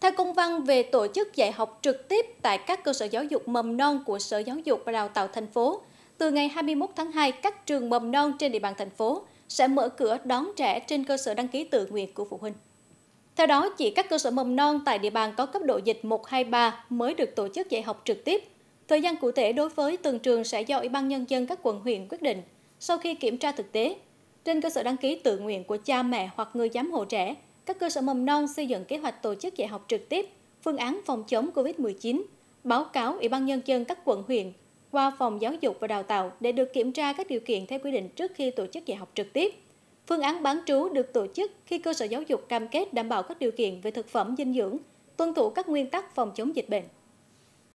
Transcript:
Theo công văn về tổ chức dạy học trực tiếp tại các cơ sở giáo dục mầm non của Sở Giáo dục và Đào tạo thành phố, từ ngày 21 tháng 2, các trường mầm non trên địa bàn thành phố sẽ mở cửa đón trẻ trên cơ sở đăng ký tự nguyện của phụ huynh. Theo đó, chỉ các cơ sở mầm non tại địa bàn có cấp độ dịch 1, 2, 3 mới được tổ chức dạy học trực tiếp. Thời gian cụ thể đối với từng trường sẽ do Ủy ban Nhân dân các quận huyện quyết định sau khi kiểm tra thực tế. Trên cơ sở đăng ký tự nguyện của cha mẹ hoặc người giám hộ trẻ, các cơ sở mầm non xây dựng kế hoạch tổ chức dạy học trực tiếp, phương án phòng chống COVID-19, báo cáo Ủy ban Nhân dân các quận huyện qua Phòng Giáo dục và Đào tạo để được kiểm tra các điều kiện theo quy định trước khi tổ chức dạy học trực tiếp. Phương án bán trú được tổ chức khi cơ sở giáo dục cam kết đảm bảo các điều kiện về thực phẩm dinh dưỡng, tuân thủ các nguyên tắc phòng chống dịch bệnh.